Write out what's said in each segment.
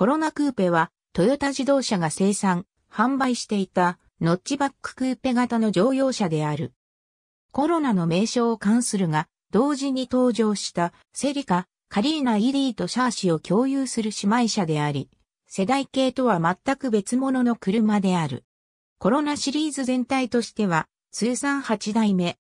コロナクーペは、トヨタ自動車が生産、販売していた、ノッチバッククーペ型の乗用車である。コロナの名称を関するが、同時に登場したセリカ、カリーナ・イリーとシャーシを共有する姉妹車であり、世代系とは全く別物の車である。コロナシリーズ全体としては、通算8代目。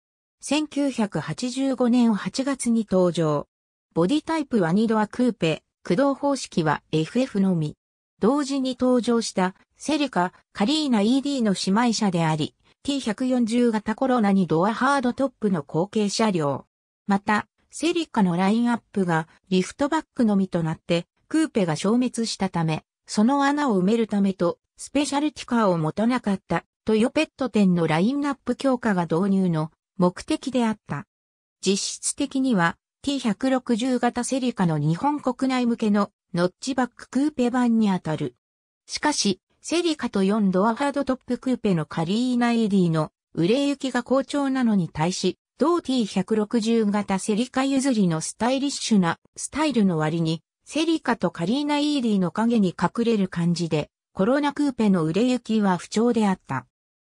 1985年8月に登場。ボディタイプは2ドアクーペ、駆動方式は FF のみ。同時に登場したセリカ、カリーナ ED の姉妹車であり、T140 型コロナにドアハードトップの後継車両。また、セリカのラインアップがリフトバックのみとなって、クーペが消滅したため、その穴を埋めるためと、スペシャルティカーを持たなかったトヨペット店のラインナップ強化が導入の目的であった。実質的には T160 型セリカの日本国内向けのノッチバッククーペ版にあたる。しかし、セリカと4ドアハードトップクーペのカリーナ AD の売れ行きが好調なのに対し、同 T160 型セリカ譲りのスタイリッシュなスタイルの割に、セリカとカリーナ ED の影に隠れる感じで、コロナクーペの売れ行きは不調であった。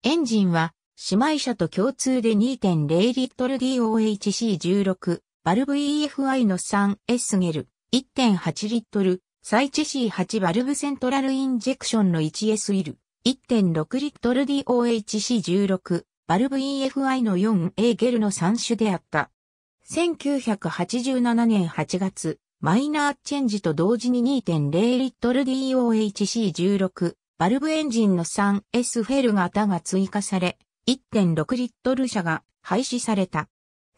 エンジンは、姉妹車と共通で2.0リットル DOHC16 バルブ EFI の 3S ゲル1.8リットル、サイチ C8 バルブセントラルインジェクションの 1S イル1.6リットル DOHC16、バルブ EFI の 4A ゲルの3種であった。1987年8月、マイナーチェンジと同時に2.0リットル DOHC16、バルブエンジンの 3S フェル型が追加され、1.6リットル車が廃止された。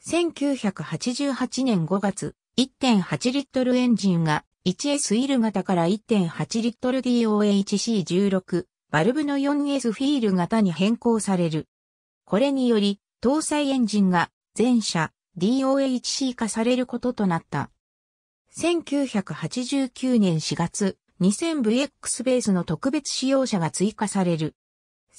1988年5月、1.8リットルエンジンが 1S イル型から1.8リットル DOHC16 バルブの 4S フィール型に変更される。これにより、搭載エンジンが全車 DOHC 化されることとなった。1989年4月、2000VX ベースの特別使用車が追加される。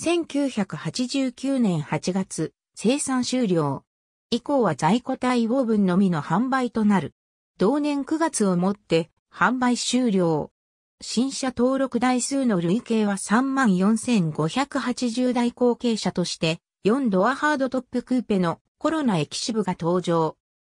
1989年8月、生産終了。以降は在庫対応分のみの販売となる。同年9月をもって販売終了。新車登録台数の累計は34,580台後継者として4ドアハードトップクーペのコロナエキシブが登場。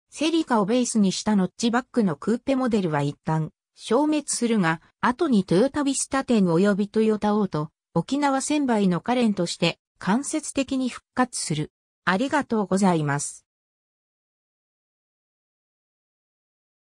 セリカをベースにしたノッチバックのクーペモデルは一旦消滅するが、後にトヨタビスタ店及びトヨタオート、沖縄千倍のカレンとして間接的に復活する。ありがとうございます。